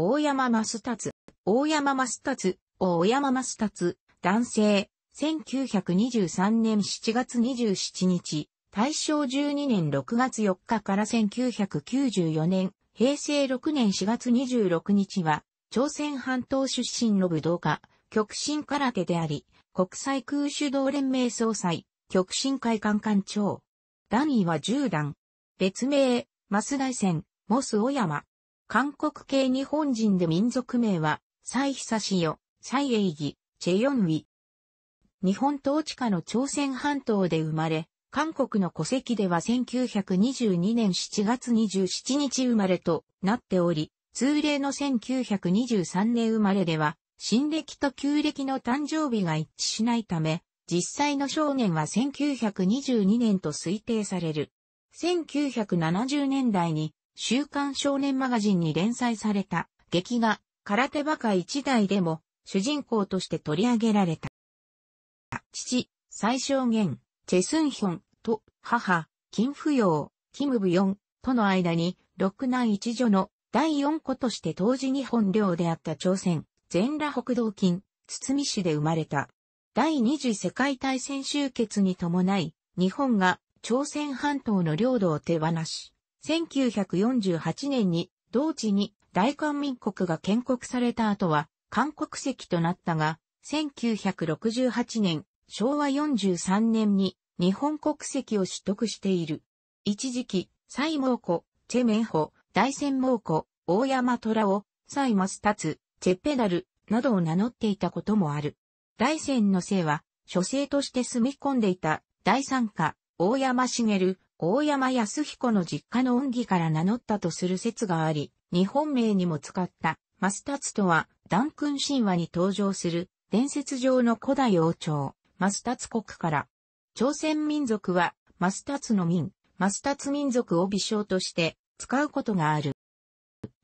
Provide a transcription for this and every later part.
大山増達、大山増達、大山増達、男性、1923年7月27日、大正12年6月4日から1994年、平成6年4月26日は、朝鮮半島出身の武道家、極真空手であり、国際空手道連盟総裁、極真会館館長。段位は10段。別名、マス大戦、モス小山、韓国系日本人で民族名は、蔡久志イ蔡英義、チェヨンウィ。日本統治下の朝鮮半島で生まれ、韓国の戸籍では1922年7月27日生まれとなっており、通例の1923年生まれでは、新暦と旧暦の誕生日が一致しないため、実際の少年は1922年と推定される。1970年代に週刊少年マガジンに連載された劇画空手バカ一代でも主人公として取り上げられた。父、最小限、チェスンヒョンと母、金不陽、キムブヨンとの間に六男一女の第四子として当時日本領であった朝鮮、全羅北道金、堤市で生まれた。第二次世界大戦終結に伴い、日本が朝鮮半島の領土を手放し、1948年に同地に大韓民国が建国された後は韓国籍となったが、1968年、昭和43年に日本国籍を取得している。一時期、蔡毛湖、チェメンホ、大仙毛湖、大山虎を、蔡松ツ、チェペダル、などを名乗っていたこともある。大仙の姓は、書生として住み込んでいた、大参加、大山茂、大山康彦の実家の恩義から名乗ったとする説があり、日本名にも使った、マスタツとは、ダク君神話に登場する、伝説上の古代王朝、マスタツ国から、朝鮮民族は、マスタツの民、マスタツ民族を微少として、使うことがある。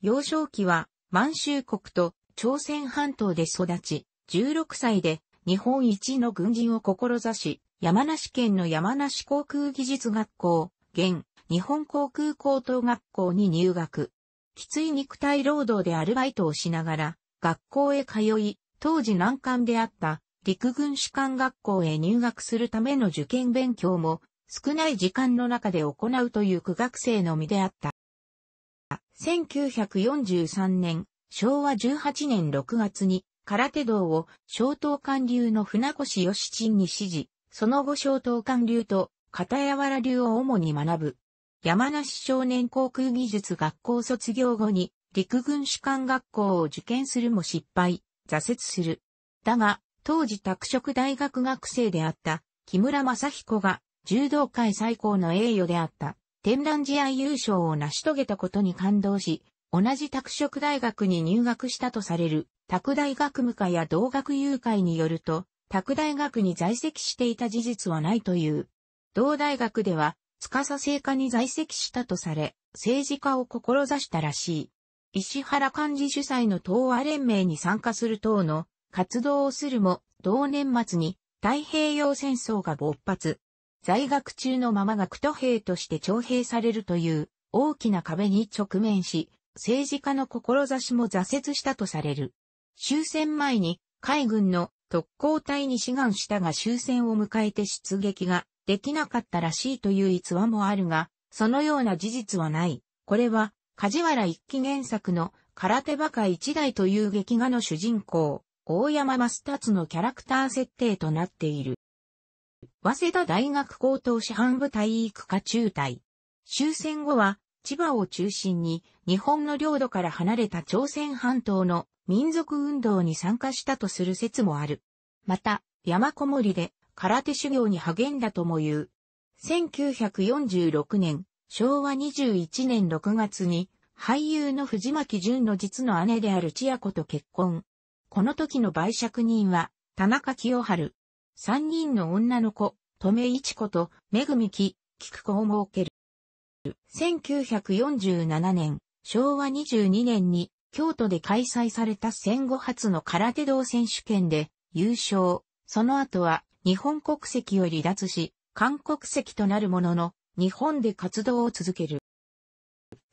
幼少期は、満州国と朝鮮半島で育ち、16歳で日本一の軍人を志し、山梨県の山梨航空技術学校、現、日本航空高等学校に入学。きつい肉体労働でアルバイトをしながら、学校へ通い、当時難関であった陸軍士官学校へ入学するための受験勉強も少ない時間の中で行うという苦学生のみであった。1943年、昭和18年6月に空手道を小東館流の船越義鎮に指示、その後小東館流と片柔原流を主に学ぶ。山梨少年航空技術学校卒業後に陸軍士官学校を受験するも失敗、挫折する。だが、当時拓殖大学学生であった木村正彦が柔道界最高の栄誉であった天覧試合優勝を成し遂げたことに感動し、同じ拓殖大学に入学したとされる拓大学務課や同学友会によると、拓大学に在籍していた事実はないという。同大学では、司政課に在籍したとされ、政治家を志したらしい。石原幹事主催の東亜連盟に参加する党の活動をするも、同年末に太平洋戦争が勃発。在学中のまま学徒兵として徴兵されるという大きな壁に直面し、政治家の志も挫折したとされる。終戦前に海軍の特攻隊に志願したが終戦を迎えて出撃ができなかったらしいという逸話もあるが、そのような事実はない。これは、梶原一騎原作の空手バカ一代という劇画の主人公、大山マスタツのキャラクター設定となっている。早稲田大学高等師範部体育科中隊。終戦後は、千葉を中心に日本の領土から離れた朝鮮半島の民族運動に参加したとする説もある。また、山こもりで空手修行に励んだとも言う。1946年、昭和21年6月に俳優の藤巻淳の実の姉である千夜子と結婚。この時の売借人は田中清春。三人の女の子、留一子とめぐみき、菊子を設ける。1947年、昭和22年に京都で開催された戦後初の空手道選手権で優勝。その後は日本国籍を離脱し、韓国籍となるものの、日本で活動を続ける。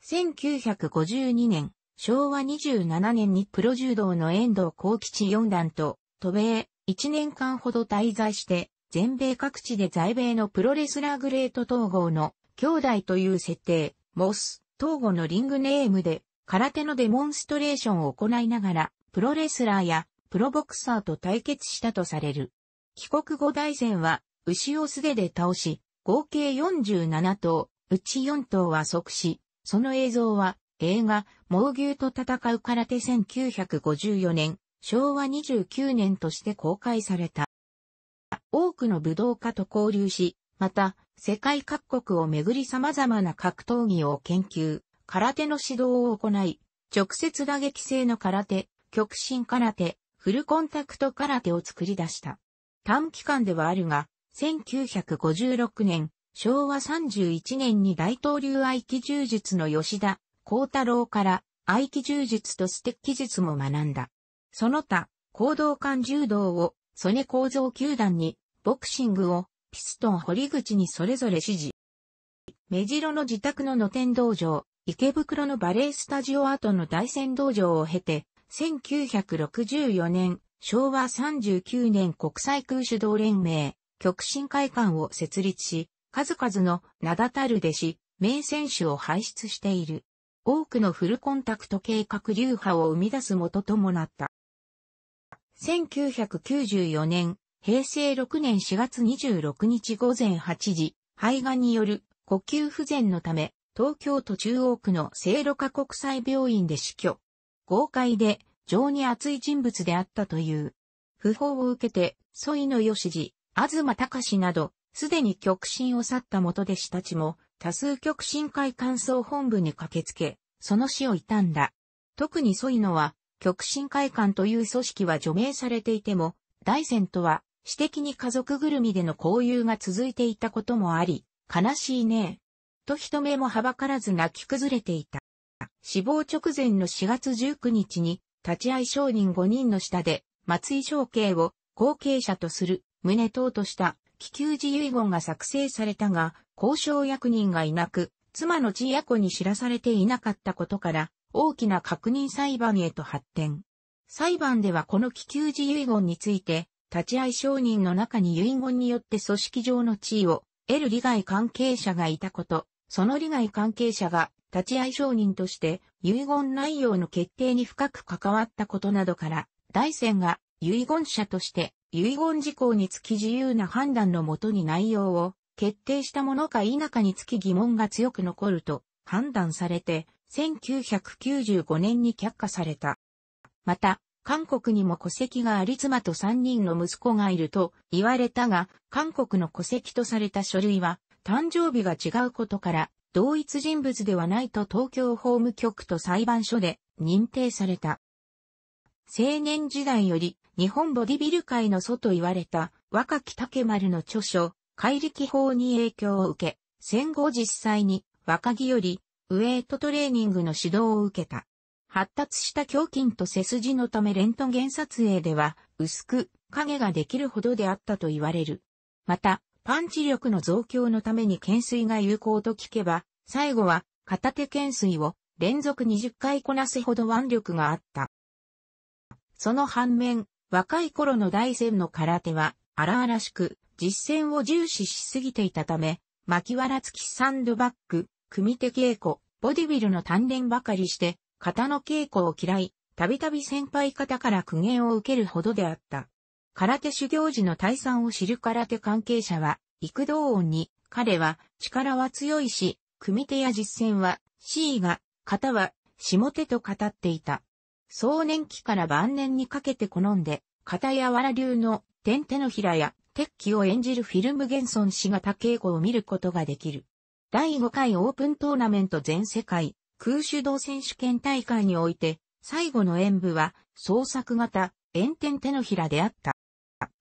1952年、昭和27年にプロ柔道の遠藤幸吉四段と、渡米、1年間ほど滞在して、全米各地で在米のプロレスラーグレート統合の兄弟という設定、モス、東郷のリングネームで、空手のデモンストレーションを行いながら、プロレスラーやプロボクサーと対決したとされる。帰国後大前は、牛を素手で倒し、合計47頭、うち4頭は即死、その映像は、映画、猛牛と戦う空手1954年、昭和29年として公開された。多くの武道家と交流し、また、世界各国をめぐり様々な格闘技を研究、空手の指導を行い、直接打撃性の空手、極真空手、フルコンタクト空手を作り出した。短期間ではあるが、1956年、昭和31年に大統領合気柔術の吉田、幸太郎から合気柔術とステッキ術も学んだ。その他、行動間柔道を、曽根構造球団に、ボクシングを、ピストン堀口にそれぞれ指示。目白の自宅の野天道場、池袋のバレエスタジオ跡の大仙道場を経て、1964年、昭和39年国際空手道連盟、極真会館を設立し、数々の名だたる弟子、名選手を輩出している。多くのフルコンタクト計画流派を生み出す元ともなった。1994年、平成6年4月26日午前8時、肺がんによる呼吸不全のため、東京都中央区の聖路加国際病院で死去。豪快で、情に熱い人物であったという。訃報を受けて、ソイの吉次、東隆など、すでに極真を去った元弟子たちも、多数極真会感想本部に駆けつけ、その死を悼んだ。特にソイノは、極真会館という組織は除名されていても、大戦とは私的に家族ぐるみでの交友が続いていたこともあり、悲しいねと人目もはばからず泣き崩れていた。死亡直前の4月19日に、立ち会い商人5人の下で、松井商慶を後継者とする、胸等とした気球児遺言が作成されたが、交渉役人がいなく、妻の千夜子に知らされていなかったことから、大きな確認裁判へと発展。裁判ではこの気球児遺言について、立ち会い証人の中に遺言によって組織上の地位を得る利害関係者がいたこと、その利害関係者が立ち会い証人として遺言内容の決定に深く関わったことなどから、大仙が遺言者として遺言事項につき自由な判断のもとに内容を決定したものか否かにつき疑問が強く残ると判断されて1995年に却下された。また、韓国にも戸籍があり妻と三人の息子がいると言われたが、韓国の戸籍とされた書類は、誕生日が違うことから、同一人物ではないと東京法務局と裁判所で認定された。青年時代より日本ボディビル界の祖と言われた若木竹丸の著書、怪力法に影響を受け、戦後実際に若木よりウエイトトレーニングの指導を受けた。発達した胸筋と背筋のためレントゲン撮影では薄く影ができるほどであったと言われる。また、パンチ力の増強のために懸垂が有効と聞けば、最後は片手懸垂を連続20回こなすほど腕力があった。その反面、若い頃の大戦の空手は荒々しく実践を重視しすぎていたため、巻きわらつきサンドバッグ、組手稽古、ボディビルの鍛錬ばかりして、型の稽古を嫌い、たびたび先輩方から苦言を受けるほどであった。空手修行時の退散を知る空手関係者は、幾道音に、彼は力は強いし、組手や実践は、C が、型は、下手と語っていた。壮年期から晩年にかけて好んで、片やわら流の天手のひらや鉄器を演じるフィルムゲンソン氏が他稽古を見ることができる。第5回オープントーナメント全世界空手道選手権大会において、最後の演武は、創作型、炎天手のひらであった。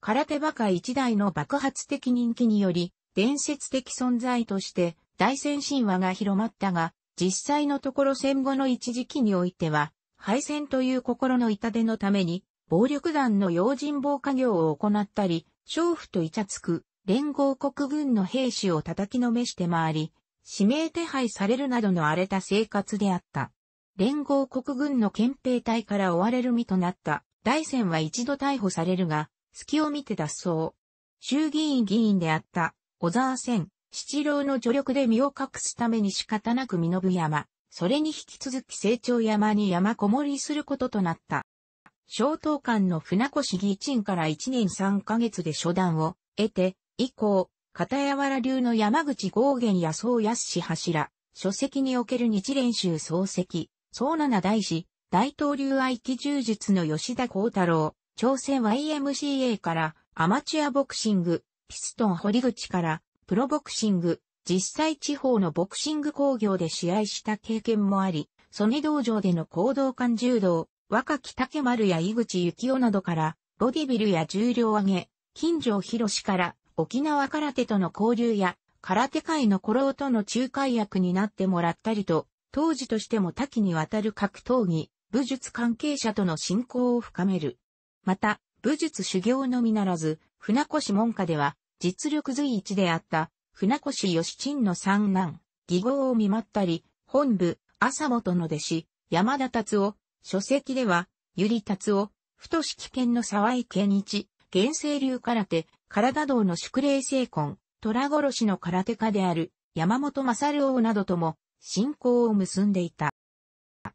空手バカ一代の爆発的人気により、伝説的存在として、大戦神話が広まったが、実際のところ戦後の一時期においては、敗戦という心の痛手のために、暴力団の用心棒家業を行ったり、娼婦とイチャつく、連合国軍の兵士を叩きのめして回り、指名手配されるなどの荒れた生活であった。連合国軍の憲兵隊から追われる身となった大戦は一度逮捕されるが、隙を見て脱走。衆議院議員であった小沢戦、七郎の助力で身を隠すために仕方なく身延山、それに引き続き成長山に山こもりすることとなった。小東館の船越議員から1年3ヶ月で初段を得て、以降、片山ら流の山口豪元や宗康氏柱、書籍における日練習漱石、宗七大師、大東流愛騎柔術の吉田幸太郎、朝鮮 YMCA からアマチュアボクシング、ピストン堀口からプロボクシング、実際地方のボクシング工業で試合した経験もあり、曽根道場での行動感柔道、若木竹丸や井口幸雄などから、ボディビルや重量上げ、金城博士から沖縄空手との交流や、空手界の古老との仲介役になってもらったりと、当時としても多岐にわたる格闘技、武術関係者との親交を深める。また、武術修行のみならず、船越門下では、実力随一であった、船越義鎮の三男、義号を見舞ったり、本部、朝本の弟子、山田達夫、書籍では、ゆり達夫、太し危険の沢井健一、原生流空手、体道の宿霊聖魂、虎殺しの空手家である山本勝王などとも信仰を結んでいた。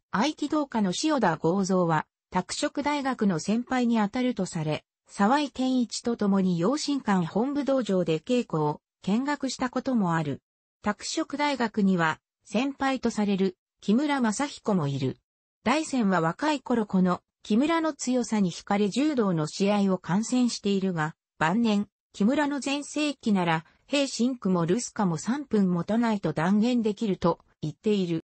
合気道家の塩田豪造は、拓殖大学の先輩にあたるとされ、沢井健一と共に養神館本部道場で稽古を見学したこともある。拓殖大学には、先輩とされる木村正彦もいる。大仙は若い頃この木村の強さに惹かれ柔道の試合を観戦しているが、晩年、木村の前世紀なら、平真区もルスカも3分持たないと断言できると言っている。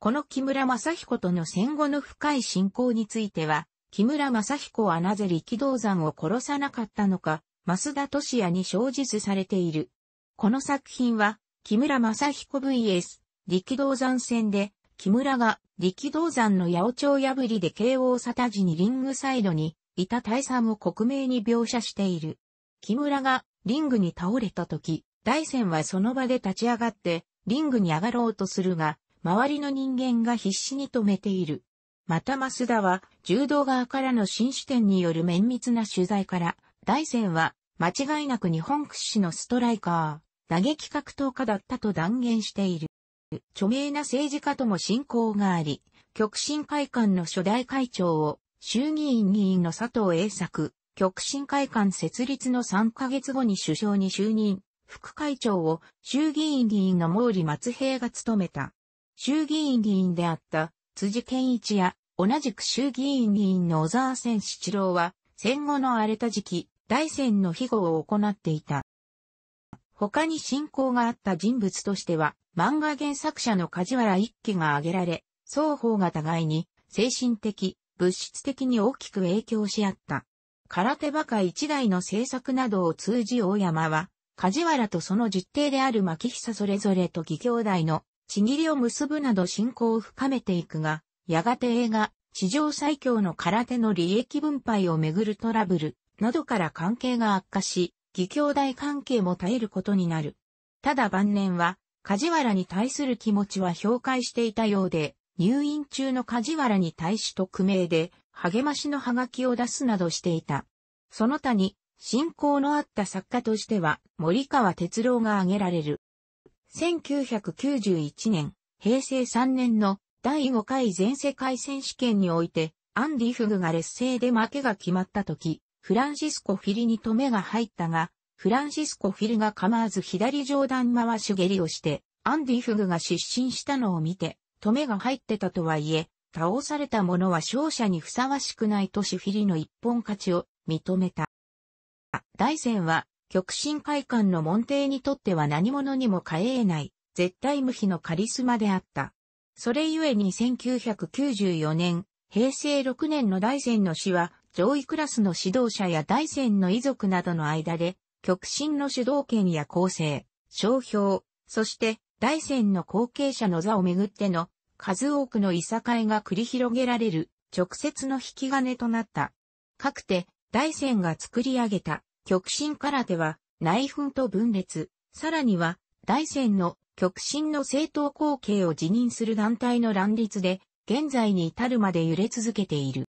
この木村正彦との戦後の深い信仰については、木村正彦はなぜ力道山を殺さなかったのか、増田俊也に詳述されている。この作品は、木村正彦 vs 力道山戦で、木村が力道山の八百長破りで慶応沙汰時にリングサイドにいた大山を克明に描写している。木村がリングに倒れた時、大山はその場で立ち上がってリングに上がろうとするが、周りの人間が必死に止めている。また増田は柔道側からの新視点による綿密な取材から、大山は間違いなく日本屈指のストライカー、打撃格闘家だったと断言している。著名な政治家とも親交があり、極真会館の初代会長を、衆議院議員の佐藤栄作、極真会館設立の3ヶ月後に首相に就任、副会長を衆議院議員の毛利松平が務めた。衆議院議員であった辻健一や同じく衆議院議員の小沢千七郎は戦後の荒れた時期、大戦の庇護を行っていた。他に信仰があった人物としては、漫画原作者の梶原一騎が挙げられ、双方が互いに精神的、物質的に大きく影響し合った。空手バカ一代の制作などを通じ大山は、梶原とその実弟である牧久それぞれと義兄弟のちぎりを結ぶなど信仰を深めていくが、やがて映画、史上最強の空手の利益分配をめぐるトラブルなどから関係が悪化し、義兄弟関係も絶えることになる。ただ晩年は、梶原に対する気持ちは評価していたようで、入院中の梶原に対し匿名で、励ましのハガキを出すなどしていた。その他に、信仰のあった作家としては、森川哲郎が挙げられる。1991年、平成3年の第5回全世界選手権において、アンディ・フグが劣勢で負けが決まった時、フランシスコ・フィリに止めが入ったが、フランシスコ・フィリが構わず左上段回し蹴りをして、アンディ・フグが失神したのを見て、止めが入ってたとはいえ、倒された者は勝者にふさわしくないとしフィリの一本勝ちを認めた。大戦は、極真会館の門弟にとっては何者にも変えない、絶対無比のカリスマであった。それゆえに1994年、平成6年の大戦の死は、上位クラスの指導者や大戦の遺族などの間で、極真の主導権や構成、商標、そして大戦の後継者の座をめぐっての数多くのいさかいが繰り広げられる直接の引き金となった。かくて大戦が作り上げた極真空手は内紛と分裂、さらには大戦の極真の政党後継を辞任する団体の乱立で現在に至るまで揺れ続けている。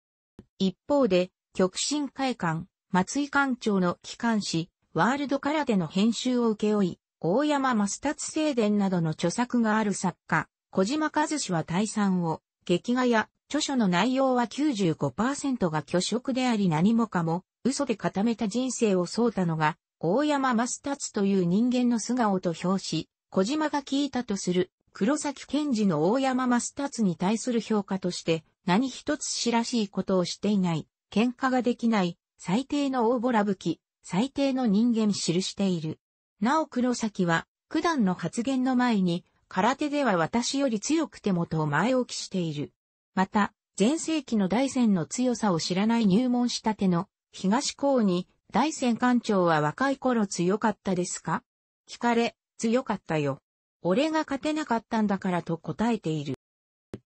一方で、極真会館、松井館長の機関誌、ワールド空手の編集を請け負い、大山マスタツ聖伝などの著作がある作家、小島和氏は退散を、劇画や著書の内容は95%が虚色であり何もかも、嘘で固めた人生をそうたのが、大山マスタツという人間の素顔と表し、小島が聞いたとする、黒崎賢治の大山マスタツに対する評価として、何一つ知らしいことをしていない、喧嘩ができない、最低の大ボラ武き、最低の人間記している。なお黒崎は、九段の発言の前に、空手では私より強くてもと前置きしている。また、前世紀の大戦の強さを知らない入門したての東高に、大戦艦長は若い頃強かったですか聞かれ、強かったよ。俺が勝てなかったんだからと答えている。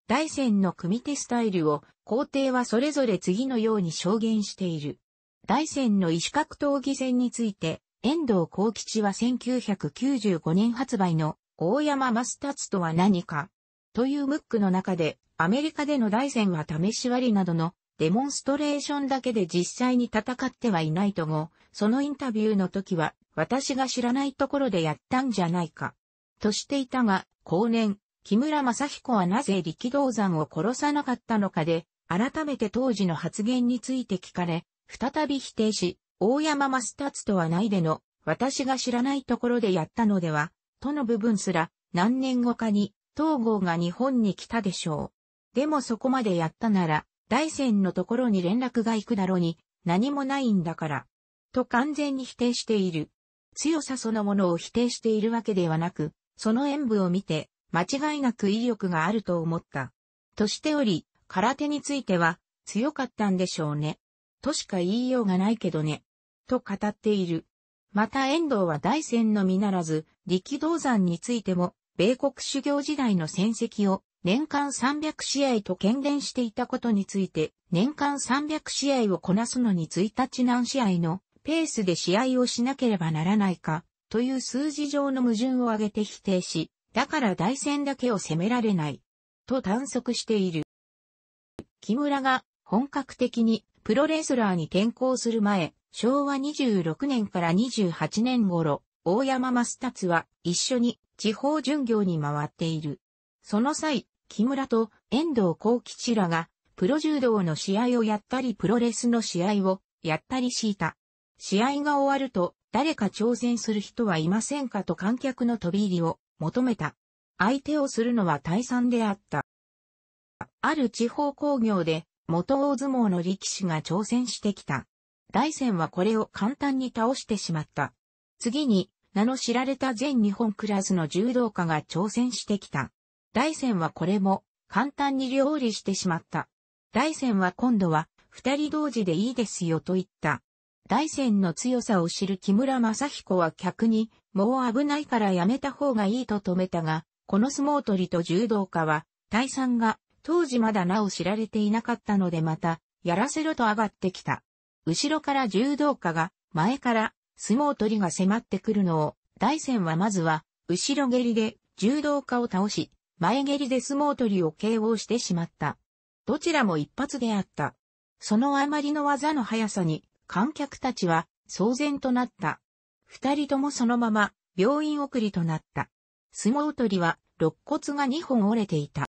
大戦の組手スタイルを皇帝はそれぞれ次のように証言している。大戦の石格闘技戦について、遠藤幸吉は1995年発売の大山マスタツとは何かというムックの中で、アメリカでの大戦は試し割りなどのデモンストレーションだけで実際に戦ってはいないとも、そのインタビューの時は私が知らないところでやったんじゃないかとしていたが、後年、木村正彦はなぜ力道山を殺さなかったのかで、改めて当時の発言について聞かれ、再び否定し、大山増達とはないでの、私が知らないところでやったのでは、との部分すら、何年後かに、東郷が日本に来たでしょう。でもそこまでやったなら、大戦のところに連絡が行くだろうに、何もないんだから。と完全に否定している。強さそのものを否定しているわけではなく、その演舞を見て、間違いなく威力があると思った。としており、空手については、強かったんでしょうね。としか言いようがないけどね。と語っている。また遠藤は大戦のみならず、力道山についても、米国修行時代の戦績を年間300試合と権限していたことについて、年間300試合をこなすのに1日何試合のペースで試合をしなければならないか、という数字上の矛盾を挙げて否定し、だから大戦だけを責められない。と探索している。木村が本格的にプロレスラーに転向する前、昭和26年から28年頃、大山増達は一緒に地方巡業に回っている。その際、木村と遠藤幸吉らがプロ柔道の試合をやったりプロレスの試合をやったりしいた。試合が終わると誰か挑戦する人はいませんかと観客の飛び入りを求めた。相手をするのは退散であった。ある地方工業で元大相撲の力士が挑戦してきた。大戦はこれを簡単に倒してしまった。次に、名の知られた全日本クラスの柔道家が挑戦してきた。大戦はこれも簡単に料理してしまった。大戦は今度は二人同時でいいですよと言った。大戦の強さを知る木村正彦は客に、もう危ないからやめた方がいいと止めたが、この相撲取りと柔道家は、大山が、当時まだなお知られていなかったのでまた、やらせろと上がってきた。後ろから柔道家が、前から、相撲取りが迫ってくるのを、大戦はまずは、後ろ蹴りで、柔道家を倒し、前蹴りで相撲取りを k 応してしまった。どちらも一発であった。そのあまりの技の速さに、観客たちは騒然となった。二人ともそのまま病院送りとなった。相撲取りは肋骨が二本折れていた。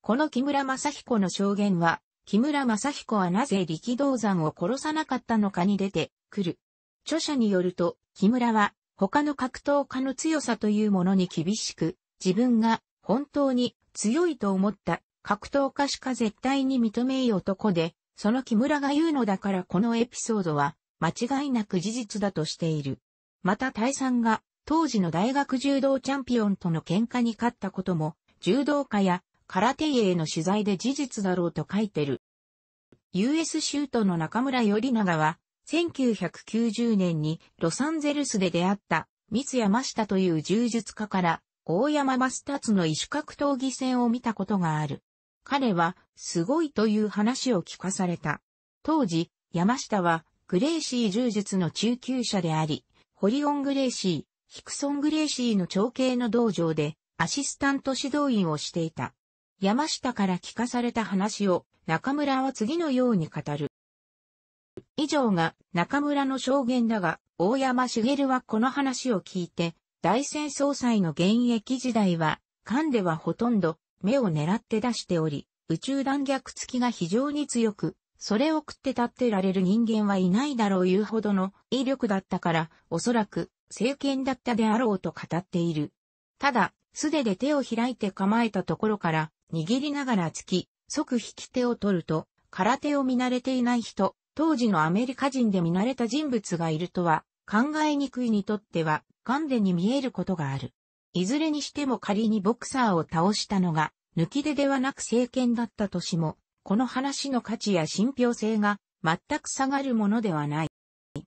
この木村正彦の証言は、木村正彦はなぜ力道山を殺さなかったのかに出てくる。著者によると、木村は他の格闘家の強さというものに厳しく、自分が本当に強いと思った格闘家しか絶対に認めい男で、その木村が言うのだからこのエピソードは、間違いなく事実だとしている。また大さんが、当時の大学柔道チャンピオンとの喧嘩に勝ったことも、柔道家や空手への取材で事実だろうと書いてる。US シュートの中村より長は、1990年にロサンゼルスで出会った、三ツ山下という柔術家から、大山マスタツの異種格闘技戦を見たことがある。彼はすごいという話を聞かされた。当時、山下はグレーシー柔術の中級者であり、ホリオン・グレーシー、ヒクソン・グレーシーの長兄の道場でアシスタント指導員をしていた。山下から聞かされた話を中村は次のように語る。以上が中村の証言だが、大山茂はこの話を聞いて、大戦総裁の現役時代は、官ではほとんど目を狙って出しており、宇宙弾逆付きが非常に強く、それを食って立ってられる人間はいないだろういうほどの威力だったから、おそらく、聖剣だったであろうと語っている。ただ、素手で手を開いて構えたところから、握りながら突き、即引き手を取ると、空手を見慣れていない人、当時のアメリカ人で見慣れた人物がいるとは、考えにくいにとっては、ガンデに見えることがある。いずれにしても仮にボクサーを倒したのが、抜き手ではなく政権だったとしも、この話の価値や信憑性が全く下がるものではない。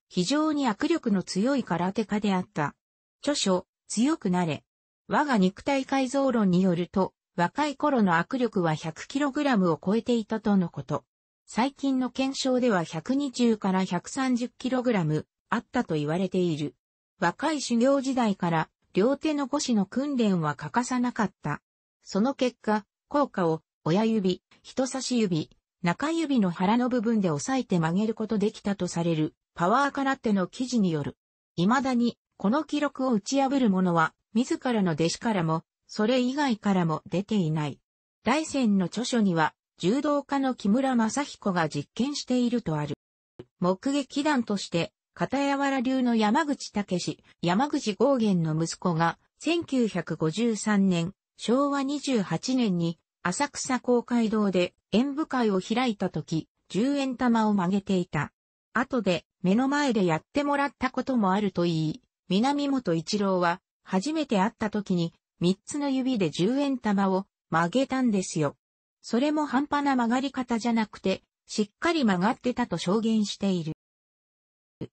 非常に握力の強い空手家であった。著書、強くなれ。我が肉体改造論によると、若い頃の握力は 100kg を超えていたとのこと。最近の検証では120から 130kg あったと言われている。若い修行時代から両手の腰の訓練は欠かさなかった。その結果、効果を親指、人差し指、中指の腹の部分で押さえて曲げることできたとされる、パワー空手の記事による。未だに、この記録を打ち破る者は、自らの弟子からも、それ以外からも出ていない。大山の著書には、柔道家の木村正彦が実験しているとある。目撃談として、片山流の山口武史、山口豪元の息子が、1953年、昭和28年に、浅草公会堂で演舞会を開いた時、10円玉を曲げていた。後で、目の前でやってもらったこともあると言い、南本一郎は、初めて会った時に、3つの指で10円玉を曲げたんですよ。それも半端な曲がり方じゃなくて、しっかり曲がってたと証言している。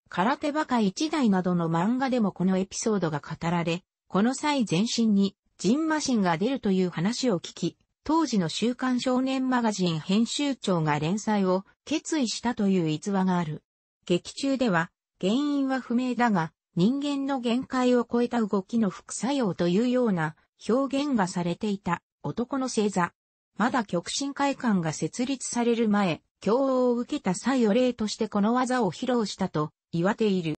空手バカ一代などの漫画でもこのエピソードが語られ、この際全身にジンマシンが出るという話を聞き、当時の週刊少年マガジン編集長が連載を決意したという逸話がある。劇中では、原因は不明だが、人間の限界を超えた動きの副作用というような表現がされていた男の星座。まだ極真会館が設立される前、教を受けた際を例としてこの技を披露したと言われている。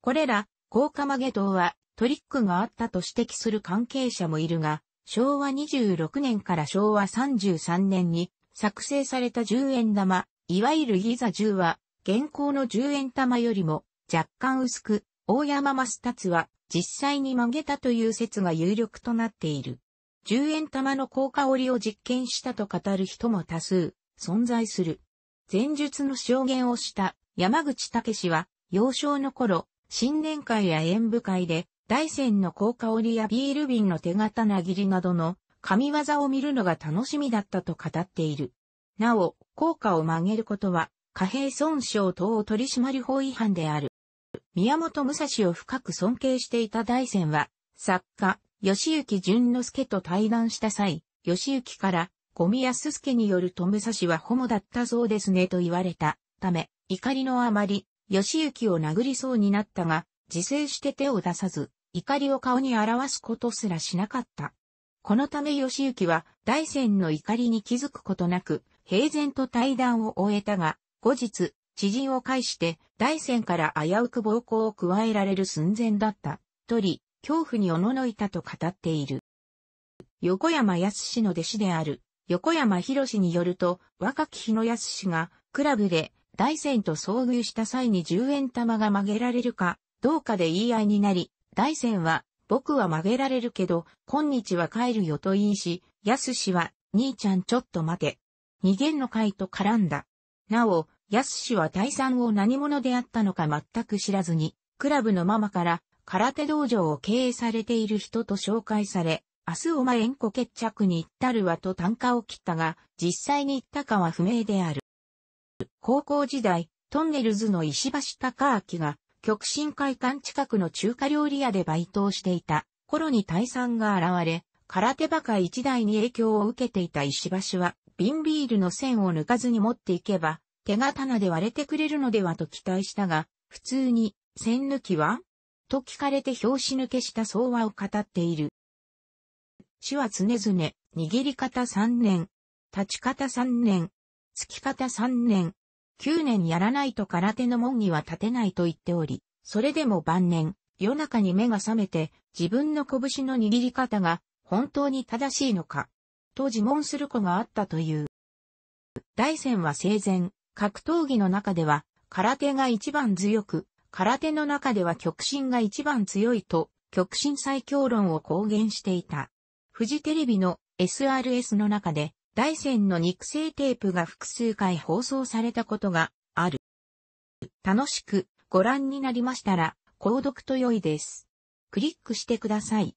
これら、高カマゲ道はトリックがあったと指摘する関係者もいるが、昭和26年から昭和33年に作成された10円玉、いわゆるギザ10は、現行の10円玉よりも若干薄く、大山マスタツは実際に曲げたという説が有力となっている。10円玉の効果折りを実験したと語る人も多数存在する。前述の証言をした山口武氏は、幼少の頃、新年会や演舞会で、大山の高香りやビール瓶の手形なぎりなどの神業を見るのが楽しみだったと語っている。なお、効果を曲げることは、貨幣損傷等取締法違反である。宮本武蔵を深く尊敬していた大戦は、作家、吉行淳之介と対談した際、吉行から、ゴミスケによるム武蔵はホモだったそうですねと言われたため、怒りのあまり、義行を殴りそうになったが、自制して手を出さず、怒りを顔に表すことすらしなかった。このため義行は大戦の怒りに気づくことなく、平然と対談を終えたが、後日、知人を介して大戦から危うく暴行を加えられる寸前だった、とり、恐怖におののいたと語っている。横山康の弟子である横山博士によると、若き日野康氏が、クラブで、大仙と遭遇した際に10円玉が曲げられるか、どうかで言い合いになり、大仙は、僕は曲げられるけど、今日は帰るよと言いし、安氏は、兄ちゃんちょっと待て。二元の会と絡んだ。なお、安氏は大三を何者であったのか全く知らずに、クラブのママから、空手道場を経営されている人と紹介され、明日お前縁故決着に行ったるわと短歌を切ったが、実際に行ったかは不明である。高校時代、トンネルズの石橋隆明が、極真会館近くの中華料理屋でバイトをしていた頃に退散が現れ、空手バカ一代に影響を受けていた石橋は、瓶ビールの線を抜かずに持っていけば、手刀で割れてくれるのではと期待したが、普通に、線抜きはと聞かれて拍子抜けした相話を語っている。死は常々、握り方三年、立ち方三年、突き方三年、九年やらないと空手の門には立てないと言っており、それでも晩年、夜中に目が覚めて、自分の拳の握り方が本当に正しいのか、と自問する子があったという。大戦は生前、格闘技の中では、空手が一番強く、空手の中では極真が一番強いと、極真最強論を公言していた。フジテレビの SRS の中で、大山の肉声テープが複数回放送されたことがある。楽しくご覧になりましたら、購読と良いです。クリックしてください。